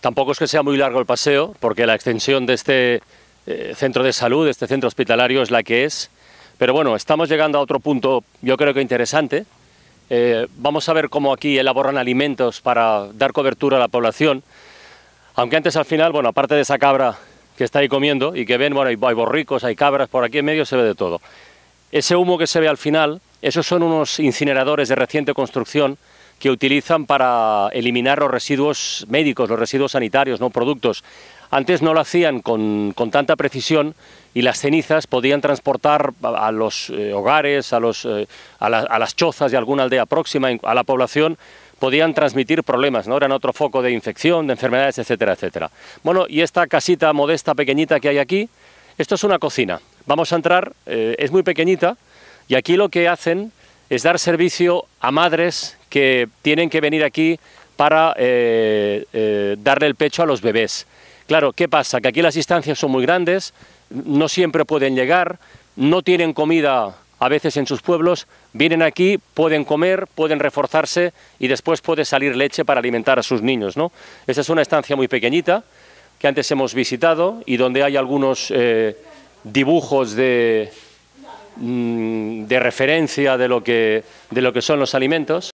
Tampoco es que sea muy largo el paseo, porque la extensión de este eh, centro de salud, de este centro hospitalario, es la que es. Pero bueno, estamos llegando a otro punto, yo creo que interesante. Eh, vamos a ver cómo aquí elaboran alimentos para dar cobertura a la población. Aunque antes al final, bueno, aparte de esa cabra que está ahí comiendo y que ven, bueno, hay, hay borricos, hay cabras, por aquí en medio se ve de todo. Ese humo que se ve al final, esos son unos incineradores de reciente construcción que utilizan para eliminar los residuos médicos, los residuos sanitarios, no productos. Antes no lo hacían con, tanta precisión y las cenizas podían transportar a, los eh, hogares, a, los, eh, las chozas de alguna aldea próxima a la población, podían transmitir problemas, ¿no? eran otro foco de infección, de enfermedades, etcétera, etcétera. Bueno, y esta casita modesta, pequeñita que hay aquí, esto es una cocina. Vamos a entrar, eh, es muy pequeñita, y aquí lo que hacen es dar servicio a madres que tienen que venir aquí para eh, eh, darle el pecho a los bebés. Claro, ¿qué pasa? Que aquí las distancias son muy grandes, no siempre pueden llegar, no tienen comida a veces en sus pueblos, vienen aquí, pueden comer, pueden reforzarse y después puede salir leche para alimentar a sus niños. ¿no? Esta es una estancia muy pequeñita que antes hemos visitado y donde hay algunos eh, dibujos de, mm, de referencia de lo, que, de lo que son los alimentos.